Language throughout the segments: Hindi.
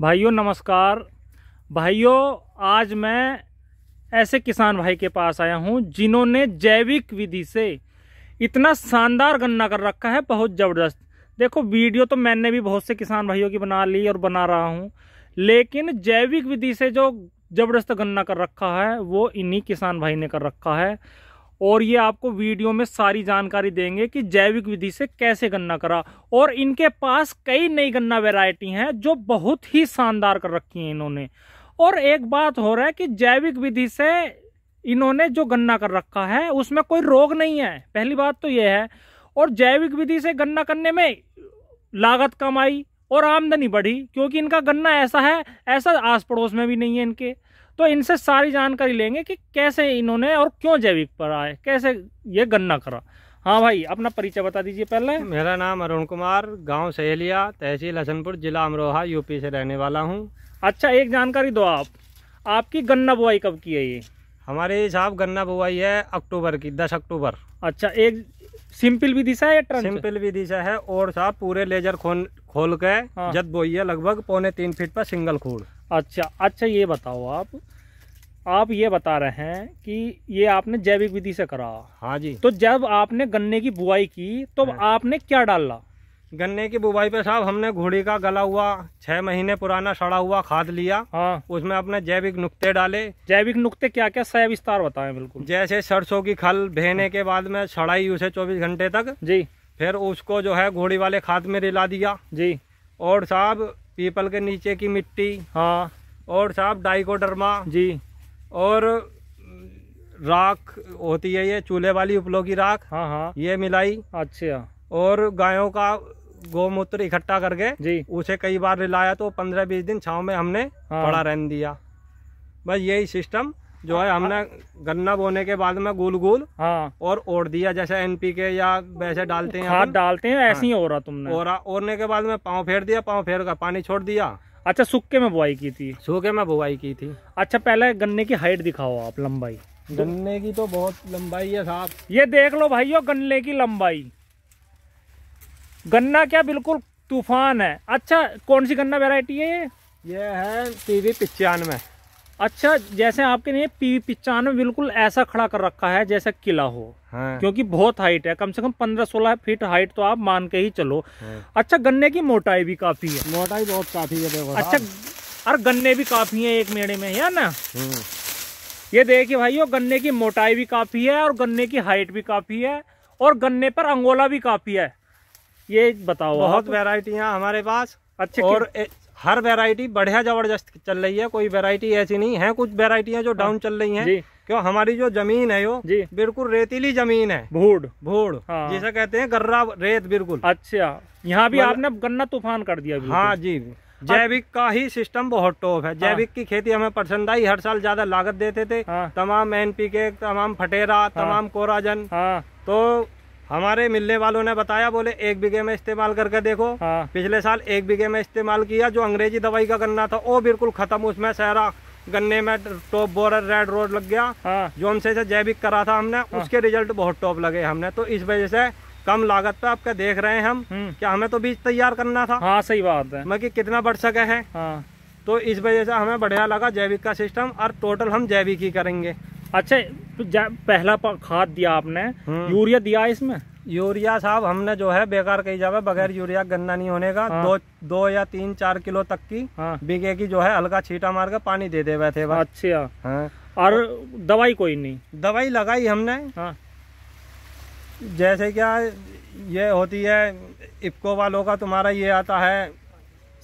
भाइयों नमस्कार भाइयों आज मैं ऐसे किसान भाई के पास आया हूं जिन्होंने जैविक विधि से इतना शानदार गन्ना कर रखा है बहुत ज़बरदस्त देखो वीडियो तो मैंने भी बहुत से किसान भाइयों की बना ली और बना रहा हूं लेकिन जैविक विधि से जो ज़बरदस्त गन्ना कर रखा है वो इन्हीं किसान भाई ने कर रखा है और ये आपको वीडियो में सारी जानकारी देंगे कि जैविक विधि से कैसे गन्ना करा और इनके पास कई नई गन्ना वेराइटी हैं जो बहुत ही शानदार कर रखी हैं इन्होंने और एक बात हो रहा है कि जैविक विधि से इन्होंने जो गन्ना कर रखा है उसमें कोई रोग नहीं है पहली बात तो ये है और जैविक विधि से गन्ना करने में लागत कम आई और आमदनी बढ़ी क्योंकि इनका गन्ना ऐसा है ऐसा आस पड़ोस में भी नहीं है इनके तो इनसे सारी जानकारी लेंगे कि कैसे इन्होंने और क्यों जैविक पर आए कैसे ये गन्ना करा हाँ भाई अपना परिचय बता दीजिए पहले मेरा नाम अरुण कुमार गांव सहेलिया तहसील हसनपुर जिला अमरोहा यूपी से रहने वाला हूँ अच्छा एक जानकारी दो आप आपकी गन्ना बुआई कब की है ये हमारे साहब गन्ना बुआई है अक्टूबर की दस अक्टूबर अच्छा एक सिंपल भी दिशा है सिंपल भी दिशा है और साहब पूरे लेजर खोल खोल के हाँ। जद बोई है लगभग पौने तीन फीट पर सिंगल खूड़ अच्छा अच्छा ये बताओ आप आप ये बता रहे हैं कि ये आपने जैविक विधि से करा हाँ जी तो जब आपने गन्ने की बुआई की तो हाँ। आपने क्या डाला गन्ने की बुवाई पे साहब हमने घोड़ी का गला हुआ छह महीने पुराना सड़ा हुआ खाद लिया हाँ उसमें अपने जैविक नुकते डाले जैविक नुक्ते क्या क्या सह विस्तार बताए बिल्कुल जैसे सरसों की खल भेने के बाद में सड़ाई उसे चौबीस घंटे तक जी फिर उसको जो है घोड़ी वाले खाद में रिला दिया जी और साहब पीपल के नीचे की मिट्टी हाँ और साहब डाइकोडर्मा जी और राख होती है ये चूल्हे वाली उपलो की राख हाँ हाँ ये मिलाई अच्छा और गायों का गोमूत्र इकट्ठा करके जी उसे कई बार रिलाया तो पंद्रह बीस दिन छाव में हमने हाँ। पड़ा रहने दिया बस यही सिस्टम जो है हमने गन्ना बोने के बाद में गोल गोल हाँ और ओढ़ दिया जैसे एनपीके या वैसे डालते हैं खाद डालते हैं ऐसे ही रहा तुमने और ओरने के बाद में पाँव फेर दिया पाँव फेर का पानी छोड़ दिया अच्छा सूखे में बुआई की थी सूखे में बुआई की थी अच्छा पहले गन्ने की हाइट दिखाओ आप लंबाई गन्ने की तो बहुत लंबाई है साहब ये देख लो भाइयों गन्ने की लंबाई गन्ना क्या बिल्कुल तूफान है अच्छा कौन सी गन्ना वेराइटी है ये ये है टीवी पिचानवे अच्छा जैसे आपके ने पी पिचान में बिल्कुल ऐसा खड़ा कर रखा है जैसा किला हो हाँ। क्योंकि बहुत हाइट है कम से कम पंद्रह सोलह फीट हाइट तो आप मान के ही चलो हाँ। अच्छा गन्ने की मोटाई भी काफी है मोटाई बहुत काफी है देखो अच्छा और गन्ने भी काफी है एक मेड़े में है ना हम्म। ये देखिए भाइयों गन्ने की मोटाई भी काफी है और गन्ने की हाइट भी काफी है और गन्ने पर अंगोला भी काफी है ये बताओ बहुत वेराइटियाँ हमारे पास अच्छा और हर वेरायटी बढ़िया जबरदस्त चल रही है कोई वेरायटी ऐसी नहीं है कुछ वेरायटियाँ जो डाउन हाँ। चल रही है क्यों हमारी जो जमीन है यो बिल्कुल रेतीली जमीन है भूड भूड हाँ। जिसे कहते हैं गर्रा रेत बिल्कुल अच्छा यहाँ भी मतलब- आपने गन्ना तूफान कर दिया हाँ जी जैविक का ही सिस्टम बहुत टॉप है हाँ। जैविक हाँ। की खेती हमें पसंद आई हर साल ज्यादा लागत देते थे हाँ। तमाम एनपीके तमाम फटेरा हाँ। तमाम कोराजन तो हमारे मिलने वालों ने बताया बोले एक बीघे में इस्तेमाल करके देखो हाँ। पिछले साल एक बीघे में इस्तेमाल किया जो अंग्रेजी दवाई का गन्ना था वो बिल्कुल खत्म उसमें सहरा गन्ने में टॉप बोरर रेड रोड लग गया हाँ। जो हमसे जैविक करा था हमने हाँ। उसके रिजल्ट बहुत टॉप लगे हमने तो इस वजह से कम लागत पे आपका देख रहे हैं हम हम्म। क्या हमें तो बीज तैयार करना था हाँ सही बात है मैं मतलब कितना बढ़ सके है हाँ। तो इस वजह से हमें बढ़िया लगा जैविक का सिस्टम और टोटल हम जैविक ही करेंगे अच्छा तो पहला खाद दिया आपने हम्म। यूरिया दिया इसमें यूरिया साहब हमने जो है बेकार कही जावे बगैर यूरिया गन्ना नहीं होने का हाँ। दो दो या तीन चार किलो तक की हाँ। बीघे की जो है हल्का छीटा मार के पानी दे दे थे अच्छा हाँ। और दवाई कोई नहीं दवाई लगाई हमने हाँ। जैसे क्या ये होती है इपको वालों का तुम्हारा ये आता है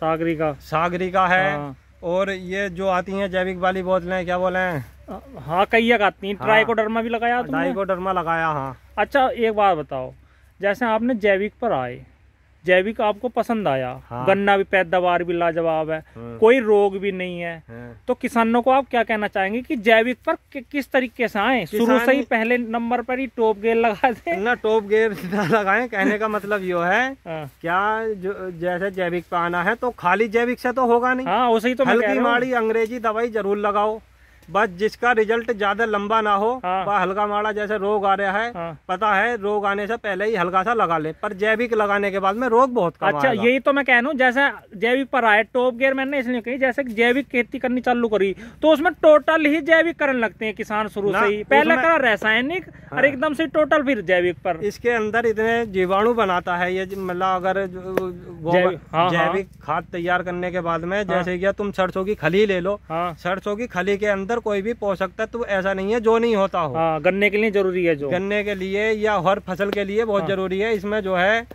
सागरी का सागरी का है हाँ। और ये जो आती है जैविक वाली बोतलें क्या बोले हाँ कहिया काटती है हाँ। ट्राइकोडर्मा भी लगाया ट्राइकोडर्मा लगाया हाँ अच्छा एक बात बताओ जैसे आपने जैविक पर आए जैविक आपको पसंद आया हाँ। गन्ना भी पैदावार भी लाजवाब है हाँ। कोई रोग भी नहीं है हाँ। तो किसानों को आप क्या कहना चाहेंगे कि जैविक पर कि, किस तरीके से आए शुरू से ही पहले नंबर पर ही टॉप गेयर लगा दे ना टॉप गेयर ना लगाए कहने का मतलब यो है हाँ। क्या जो जैसे जैविक पर आना है तो खाली जैविक से तो होगा नहीं हाँ उसे तो हल्की माड़ी अंग्रेजी दवाई जरूर लगाओ बस जिसका रिजल्ट ज्यादा लंबा ना हो हाँ। हल्का माड़ा जैसे रोग आ रहा है हाँ। पता है रोग आने से पहले ही हल्का सा लगा ले पर जैविक लगाने के बाद में रोग बहुत कम अच्छा यही तो मैं कह रहा हूँ जैसे जैविक पर आए टॉप गेयर मैंने इसलिए कही जैसे जैविक खेती करनी चालू करी तो उसमें टोटल ही जैविक करण लगते है किसान शुरू से ही पहले करा रासायनिक हाँ। और एकदम से टोटल फिर जैविक पर इसके अंदर इतने जीवाणु बनाता है ये मतलब अगर जैविक हाँ, हाँ। खाद तैयार करने के बाद में जैसे क्या तुम सरसों की खली ले लो सरसों की खली के अंदर अंदर कोई भी पोषक तत्व ऐसा नहीं है जो नहीं होता हो आ, हाँ, गन्ने के लिए जरूरी है जो गन्ने के लिए या हर फसल के लिए बहुत आ, हाँ। जरूरी है इसमें जो है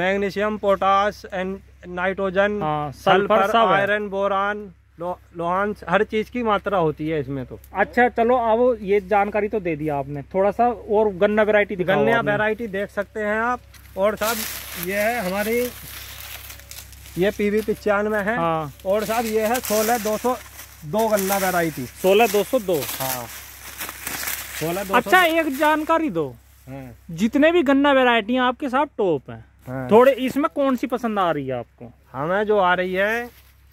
मैग्नीशियम पोटास नाइट्रोजन हाँ, सल्फर आयरन बोरान लोहान हर चीज की मात्रा होती है इसमें तो अच्छा चलो अब ये जानकारी तो दे दिया आपने थोड़ा सा और गन्ना वेरायटी गन्ना वेरायटी देख सकते हैं आप और साहब ये है हमारी ये पी वी पिचानवे है हाँ। और साहब ये है सोलह दो सौ दो गन्ना वेराइटी सोलह दो सौ दो हाँ सोलह दो अच्छा एक जानकारी दो हम्म। जितने भी गन्ना वेराइटियाँ आपके साथ टॉप है हाँ। थोड़े इसमें कौन सी पसंद आ रही है आपको हमें जो आ रही है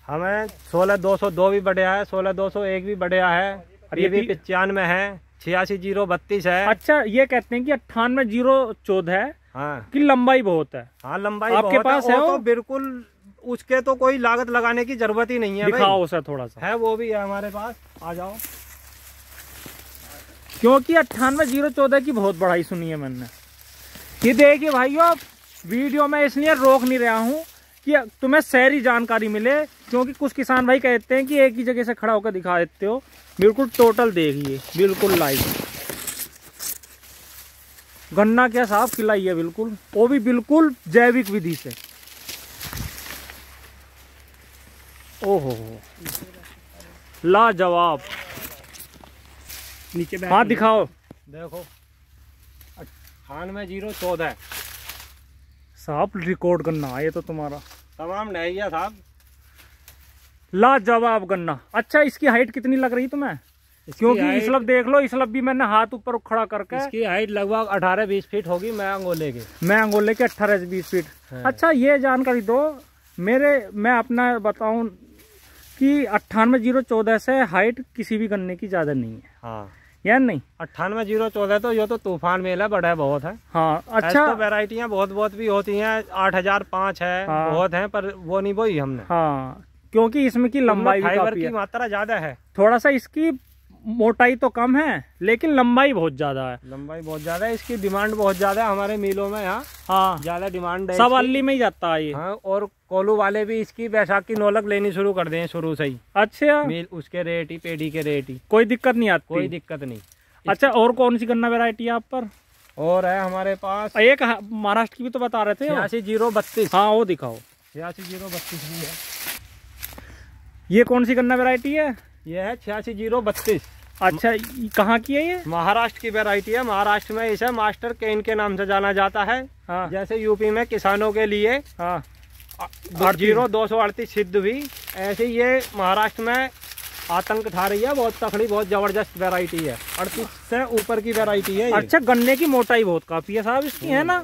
हमें सोलह दो सौ दो भी बढ़िया है सोलह दो सौ एक भी बढ़िया है और ये भी पचानवे है छियासी जीरो बत्तीस है अच्छा ये कहते हैं कि अट्ठानवे जीरो चौदह है हाँ। की लंबाई बहुत है हाँ लंबाई आपके पास है तो बिल्कुल उसके तो कोई लागत लगाने की जरूरत ही नहीं है दिखाओ उसे थोड़ा सा है वो भी है हमारे पास आ जाओ क्योंकि अट्ठानवे जीरो चौदह की बहुत बढ़ाई सुनी है मैंने ये देखिए भाइयों वीडियो में इसलिए रोक नहीं रहा हूँ कि तुम्हें सहरी जानकारी मिले क्योंकि कुछ किसान भाई कहते हैं कि एक ही जगह से खड़ा होकर दिखा देते हो बिल्कुल टोटल देखिए बिल्कुल लाइव गन्ना क्या साफ खिलाई है बिल्कुल वो भी बिल्कुल जैविक विधि से ओहो लाजवाब नीचे हाँ दिखाओ देखो में जीरो चौदह साहब रिकॉर्ड करना ये तो तुम्हारा तमाम नहैया साहब लाजवाब गन्ना अच्छा इसकी हाइट कितनी लग रही तुम्हें क्योंकि इसलब देख लो इसलब भी मैंने हाथ ऊपर खड़ा करके इसकी हाइट लगभग अठारह बीस फीट होगी मैं अंगोले के मैं अंगोले के अठारह से बीस फीट हाँ। अच्छा ये जानकारी दो मेरे मैं अपना बताऊं इसकी अट्ठानवे जीरो चौदह से हाइट किसी भी गन्ने की ज़्यादा नहीं है हाँ या नहीं अट्ठानवे जीरो चौदह तो ये तो तूफान मेला बड़ा है बहुत है हाँ अच्छा तो वेराइटियाँ बहुत बहुत भी होती हैं आठ हजार पाँच है हाँ, बहुत हैं पर वो नहीं बोई हमने हाँ क्योंकि इसमें की लंबाई फाइबर की मात्रा ज्यादा है थोड़ा सा इसकी मोटाई तो कम है लेकिन लंबाई बहुत ज्यादा है लंबाई बहुत ज्यादा है इसकी डिमांड बहुत ज्यादा है हमारे मिलों में यहाँ हाँ ज्यादा डिमांड है सब अली में ही जाता है ये हाँ और कोलू वाले भी इसकी बैसाखी नौलक लेनी शुरू कर दे शुरू से ही अच्छा मिल उसके रेट ही पेटी के रेट ही कोई दिक्कत नहीं आती कोई दिक्कत नहीं अच्छा और कौन सी गन्ना वेरायटी है आप पर और है हमारे पास एक महाराष्ट्र की भी तो बता रहे थे जीरो बत्तीस हाँ वो दिखाओ छियासी जीरो बत्तीस भी है ये कौन सी गन्ना वेरायटी है ये है छियासी जीरो बत्तीस अच्छा कहाँ की है ये महाराष्ट्र की वेराइटी है महाराष्ट्र में इसे मास्टर केन के नाम से जाना जाता है हाँ। जैसे यूपी में किसानों के लिए हाँ। जीरो दो सौ अड़तीस सिद्ध भी ऐसे ये महाराष्ट्र में आतंक उठा रही है बहुत तकड़ी बहुत जबरदस्त वेराइटी है अड़तीस से ऊपर की वेराइटी है अच्छा गन्ने की मोटाई बहुत काफी है साहब इसकी है ना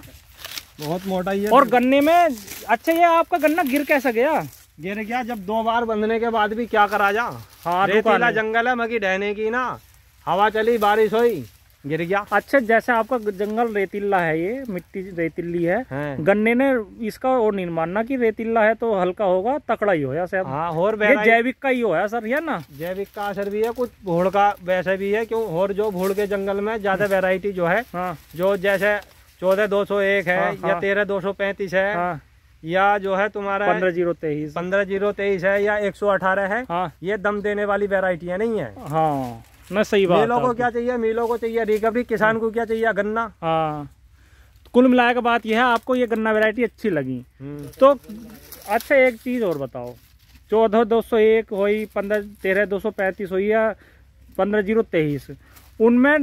बहुत मोटाई है और गन्ने में अच्छा ये आपका गन्ना गिर कैसा गया ये क्या जब दो बार बंधने के बाद भी क्या करा जा हाँ रेतीला जंगल है मगी डहने की ना हवा चली बारिश हुई गिर गया अच्छा जैसे आपका जंगल रेतीला है ये मिट्टी रेतीली है, है। हाँ। गन्ने ने इसका और निर्माण ना कि रेतीला है तो हल्का होगा तकड़ा ही होया सर हाँ और ये जैविक का ही होया सर है ना जैविक का असर भी है कुछ भूड़ का वैसे भी है क्यों और जो भूड़ के जंगल में ज्यादा वेराइटी हाँ। जो है हाँ। जो जैसे चौदह दो सौ एक है हाँ, या हाँ। तेरह दो सौ पैंतीस है या जो है तुम्हारा पंद्रह जीरो तेईस पंद्रह जीरो तेईस है या एक सौ अठारह है हाँ। ये दम देने वाली वेराइटियाँ नहीं है हाँ मैं सही बात मिलों को क्या चाहिए मिलों को चाहिए रिकवरी किसान को क्या चाहिए गन्ना हाँ कुल मिलाकर बात यह है आपको ये गन्ना वेरायटी अच्छी लगी हम्म। तो अच्छा एक चीज़ और बताओ चौदह दो सौ एक हुई पंद्रह तेरह दो सौ पैंतीस हुई या पंद्रह जीरो तेईस उनमें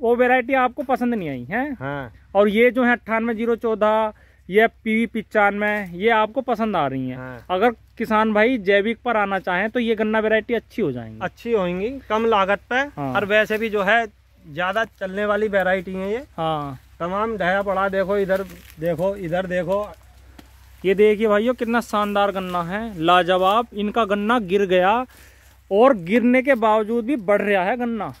वो वेरायटी आपको पसंद नहीं आई है हाँ। और ये जो है अट्ठानवे जीरो चौदह ये पीवी पिचानवे ये आपको पसंद आ रही है हाँ। अगर किसान भाई जैविक पर आना चाहे तो ये गन्ना वेरायटी अच्छी हो जाएंगी अच्छी होगी कम लागत पे हाँ। और वैसे भी जो है ज्यादा चलने वाली वेरायटी है ये हाँ तमाम ढया पड़ा देखो इधर देखो इधर देखो ये देखिए भाइयों कितना शानदार गन्ना है लाजवाब इनका गन्ना गिर गया और गिरने के बावजूद भी बढ़ रहा है गन्ना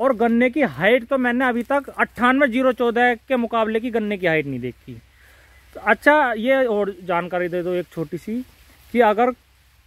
और गन्ने की हाइट तो मैंने अभी तक अट्ठानवे जीरो चौदह के मुकाबले की गन्ने की हाइट नहीं देखी अच्छा ये और जानकारी दे दो एक छोटी सी कि अगर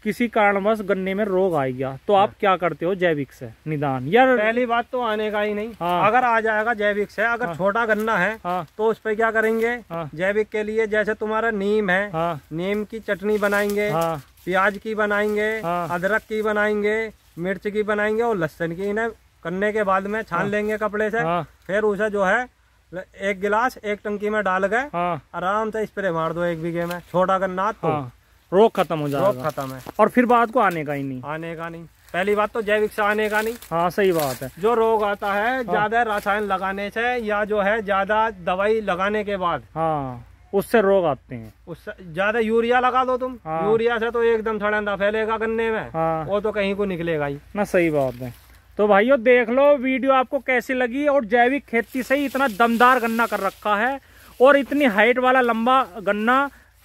किसी कारणवश गन्ने में रोग आ गया तो आप हाँ। क्या करते हो जैविक से निदान यार पहली बात तो आने का ही नहीं हाँ। अगर आ जाएगा जैविक से अगर हाँ। छोटा गन्ना है हाँ। तो उस पर क्या करेंगे हाँ। जैविक के लिए जैसे तुम्हारा नीम है हाँ। नीम की चटनी बनाएंगे हाँ। प्याज की बनाएंगे हाँ। अदरक की बनाएंगे मिर्च की बनाएंगे और लहसन की इन्हें करने के बाद में छान हाँ। लेंगे कपड़े से हाँ। फिर उसे जो है एक गिलास एक टंकी में डाल गए हाँ। आराम से स्प्रे मार दो एक बीघे में छोटा गन्ना ना तो रोग खत्म हो जाएगा रोग खत्म है और फिर बात को आने का ही नहीं आने का नहीं पहली बात तो जैविक से आने का नहीं हाँ सही बात है जो रोग आता है हाँ। ज्यादा रासायन लगाने से या जो है ज्यादा दवाई लगाने के बाद हाँ उससे रोग आते हैं उससे ज्यादा यूरिया लगा दो तुम हाँ। यूरिया से तो एकदम थोड़ा फैलेगा गन्ने में हाँ। वो तो कहीं को निकलेगा ही ना सही बात है तो भाइयों देख लो वीडियो आपको कैसी लगी और जैविक खेती से ही इतना दमदार गन्ना कर रखा है और इतनी हाइट वाला लंबा गन्ना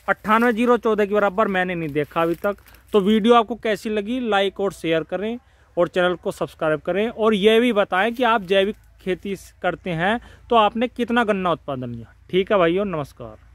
अट्ठानवे जीरो चौदह के बराबर मैंने नहीं देखा अभी तक तो वीडियो आपको कैसी लगी लाइक और शेयर करें और चैनल को सब्सक्राइब करें और यह भी बताएं कि आप जैविक खेती करते हैं तो आपने कितना गन्ना उत्पादन किया ठीक है भाइयों नमस्कार